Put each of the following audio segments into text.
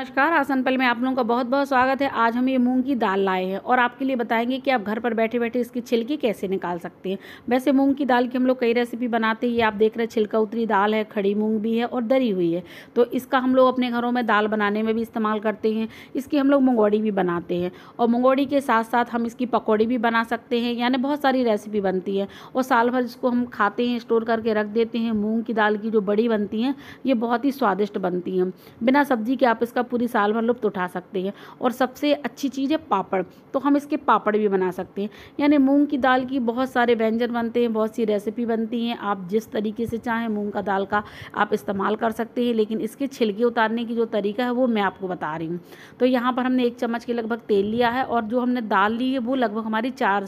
नमस्कार आसन पल में आप लोगों का बहुत बहुत स्वागत है आज हम ये मूंग की दाल लाए हैं और आपके लिए बताएंगे कि आप घर पर बैठे बैठे इसकी छिलकी कैसे निकाल सकते हैं वैसे मूंग की दाल की हम लोग कई रेसिपी बनाते हैं ये आप देख रहे हैं छिलका उतरी दाल है खड़ी मूंग भी है और दरी हुई है तो इसका हम लोग अपने घरों में दाल बनाने में भी इस्तेमाल करते हैं इसकी हम लोग मंगोड़ी भी बनाते हैं और मंगोड़ी के साथ साथ हम इसकी पकौड़ी भी बना सकते हैं यानी बहुत सारी रेसिपी बनती है और साल भर इसको हम खाते हैं स्टोर करके रख देते हैं मूँग की दाल की जो बड़ी बनती हैं ये बहुत ही स्वादिष्ट बनती हैं बिना सब्जी के आप इसका पूरी साल भर लुप्त उठा सकते हैं और सबसे अच्छी चीज़ है पापड़ तो हम इसके पापड़ भी बना सकते हैं यानी मूंग की दाल की बहुत सारे व्यंजन बनते हैं बहुत सी रेसिपी बनती हैं आप जिस तरीके से चाहें मूँग का दाल का आप इस्तेमाल कर सकते हैं लेकिन इसके छिलके उतारने की जो तरीका है वो मैं आपको बता रही हूँ तो यहाँ पर हमने एक चम्मच के लगभग तेल लिया है और जो हमने दाल ली है वो लगभग हमारी चार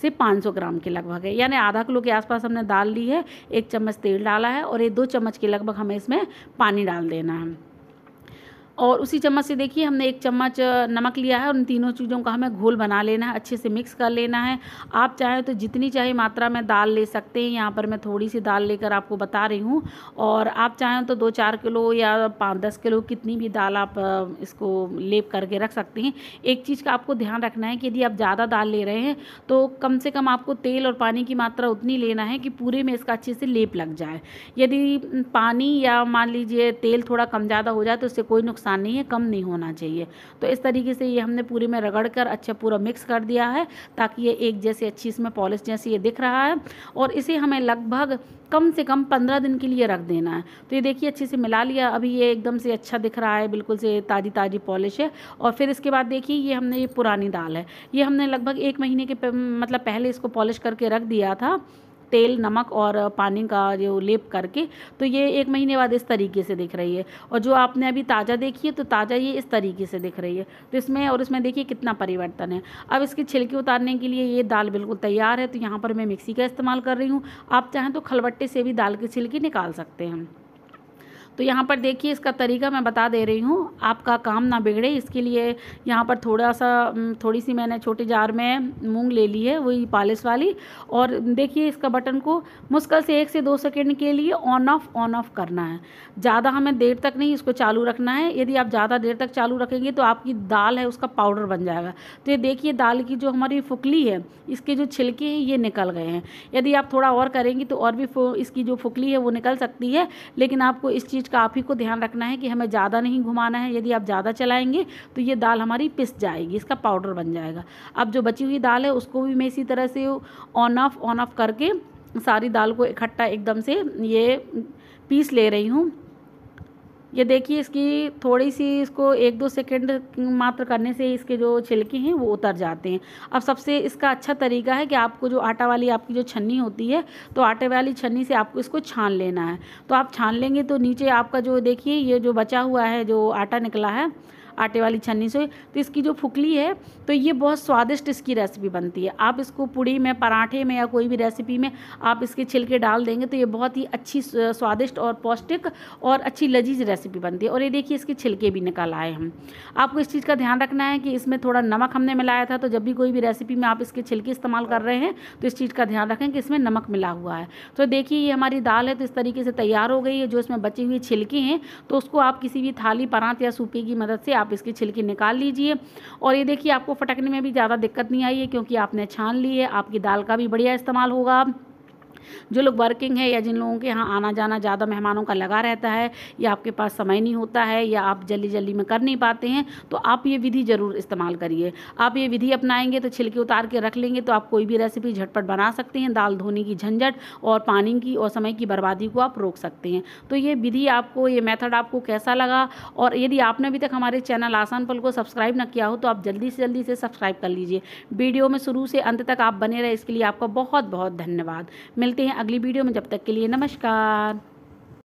से पाँच ग्राम के लगभग है यानी आधा किलो के आसपास हमने दाल ली है एक चम्मच तेल डाला है और ये दो चम्मच के लगभग हमें इसमें पानी डाल देना है और उसी चम्मच से देखिए हमने एक चम्मच नमक लिया है उन तीनों चीज़ों का हमें घोल बना लेना है अच्छे से मिक्स कर लेना है आप चाहें तो जितनी चाहे मात्रा में दाल ले सकते हैं यहाँ पर मैं थोड़ी सी दाल लेकर आपको बता रही हूँ और आप चाहें तो दो चार किलो या पाँच दस किलो कितनी भी दाल आप इसको लेप करके रख सकते हैं एक चीज़ का आपको ध्यान रखना है कि यदि आप ज़्यादा दाल ले रहे हैं तो कम से कम आपको तेल और पानी की मात्रा उतनी लेना है कि पूरे में इसका अच्छे से लेप लग जाए यदि पानी या मान लीजिए तेल थोड़ा कम ज़्यादा हो जाए तो उससे कोई नुकसान नुकसान नहीं है कम नहीं होना चाहिए तो इस तरीके से ये हमने पूरी में रगड़ कर अच्छा पूरा मिक्स कर दिया है ताकि ये एक जैसे अच्छी इसमें पॉलिश जैसे ये दिख रहा है और इसे हमें लगभग कम से कम पंद्रह दिन के लिए रख देना है तो ये देखिए अच्छे से मिला लिया अभी ये एकदम से अच्छा दिख रहा है बिल्कुल से ताज़ी ताज़ी पॉलिश है और फिर इसके बाद देखिए ये हमने ये पुरानी दाल है ये हमने लगभग एक महीने के मतलब पहले इसको पॉलिश करके रख दिया था तेल नमक और पानी का जो लेप करके तो ये एक महीने बाद इस तरीके से दिख रही है और जो आपने अभी ताज़ा देखी है तो ताज़ा ये इस तरीके से दिख रही है तो इसमें और इसमें देखिए कितना परिवर्तन है अब इसकी छिलके उतारने के लिए ये दाल बिल्कुल तैयार है तो यहाँ पर मैं मिक्सी का इस्तेमाल कर रही हूँ आप चाहें तो खलबट्टे से भी दाल के छिलके निकाल सकते हैं तो यहाँ पर देखिए इसका तरीका मैं बता दे रही हूँ आपका काम ना बिगड़े इसके लिए यहाँ पर थोड़ा सा थोड़ी सी मैंने छोटे जार में मूंग ले ली है वही पालिस वाली और देखिए इसका बटन को मुश्किल से एक से दो सेकेंड के लिए ऑन ऑफ ऑन ऑफ करना है ज़्यादा हमें देर तक नहीं इसको चालू रखना है यदि आप ज़्यादा देर तक चालू रखेंगे तो आपकी दाल है उसका पाउडर बन जाएगा तो ये देखिए दाल की जो हमारी फुकली है इसके जो छिलके हैं ये निकल गए हैं यदि आप थोड़ा और करेंगी तो और भी इसकी जो फुकली है वो निकल सकती है लेकिन आपको इस चीज़ काफ़ी को ध्यान रखना है कि हमें ज़्यादा नहीं घुमाना है यदि आप ज़्यादा चलाएंगे तो ये दाल हमारी पिस जाएगी इसका पाउडर बन जाएगा अब जो बची हुई दाल है उसको भी मैं इसी तरह से ऑन ऑफ ऑन ऑफ करके सारी दाल को इकट्ठा एकदम से ये पीस ले रही हूँ ये देखिए इसकी थोड़ी सी इसको एक दो सेकंड मात्र करने से इसके जो छिलके हैं वो उतर जाते हैं अब सबसे इसका अच्छा तरीका है कि आपको जो आटा वाली आपकी जो छन्नी होती है तो आटे वाली छन्नी से आपको इसको छान लेना है तो आप छान लेंगे तो नीचे आपका जो देखिए ये जो बचा हुआ है जो आटा निकला है आटे वाली छन्नी से तो इसकी जो फुकली है तो ये बहुत स्वादिष्ट इसकी रेसिपी बनती है आप इसको पूड़ी में पराठे में या कोई भी रेसिपी में आप इसके छिलके डाल देंगे तो ये बहुत ही अच्छी स्वादिष्ट और पौष्टिक और अच्छी लजीज रेसिपी बनती है और ये देखिए इसके छिलके भी निकाल आए हम आपको इस चीज़ का ध्यान रखना है कि इसमें थोड़ा नमक हमने मिलाया था तो जब भी कोई भी रेसिपी में आप इसके छिलके इस्तेमाल कर रहे हैं तो इस चीज़ का ध्यान रखें कि इसमें नमक मिला हुआ है तो देखिए ये हमारी दाल है तो इस तरीके से तैयार हो गई है जो इसमें बची हुई छिलके हैं तो उसको आप किसी भी थाली परात या सूपी की मदद से आप आप इसकी छिलकी निकाल लीजिए और ये देखिए आपको फटकने में भी ज़्यादा दिक्कत नहीं आई है क्योंकि आपने छान ली है आपकी दाल का भी बढ़िया इस्तेमाल होगा जो लोग वर्किंग है या जिन लोगों के यहाँ आना जाना ज़्यादा मेहमानों का लगा रहता है या आपके पास समय नहीं होता है या आप जल्दी जल्दी में कर नहीं पाते हैं तो आप ये विधि ज़रूर इस्तेमाल करिए आप ये विधि अपनाएंगे तो छिलके उतार के रख लेंगे तो आप कोई भी रेसिपी झटपट बना सकते हैं दाल धोने की झंझट और पानी की और समय की बर्बादी को आप रोक सकते हैं तो ये विधि आपको ये मेथड आपको कैसा लगा और यदि आपने अभी तक हमारे चैनल आसान पल को सब्सक्राइब न किया हो तो आप जल्दी से जल्दी से सब्सक्राइब कर लीजिए वीडियो में शुरू से अंत तक आप बने रहे इसके लिए आपका बहुत बहुत धन्यवाद मिलते मिलते हैं अगली वीडियो में जब तक के लिए नमस्कार